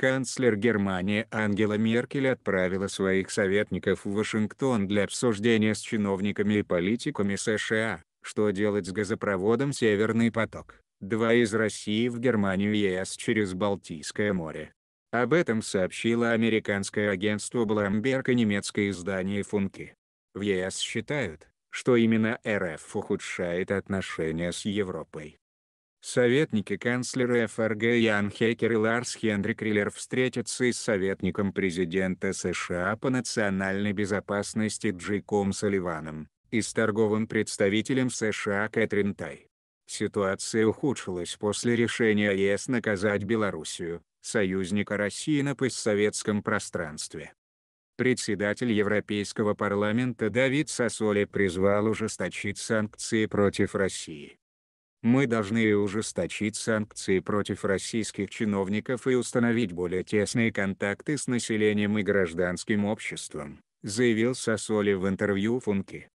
канцлер Германии Ангела Меркель отправила своих советников в Вашингтон для обсуждения с чиновниками и политиками США, что делать с газопроводом «Северный поток» два из России в Германию и ЕС через Балтийское море. Об этом сообщило американское агентство Bloomberg и немецкое издание Функи. В ЕС считают, что именно РФ ухудшает отношения с Европой. Советники канцлера ФРГ Ян Хекер и Ларс Хендрик Риллер встретятся и с советником президента США по национальной безопасности Джейком Салливаном, и с торговым представителем США Кэтрин Тай. Ситуация ухудшилась после решения а ЕС наказать Белоруссию, союзника России на постсоветском пространстве. Председатель Европейского парламента Давид Сосоли призвал ужесточить санкции против России мы должны ужесточить санкции против российских чиновников и установить более тесные контакты с населением и гражданским обществом, заявил Сосоли в интервью Функи.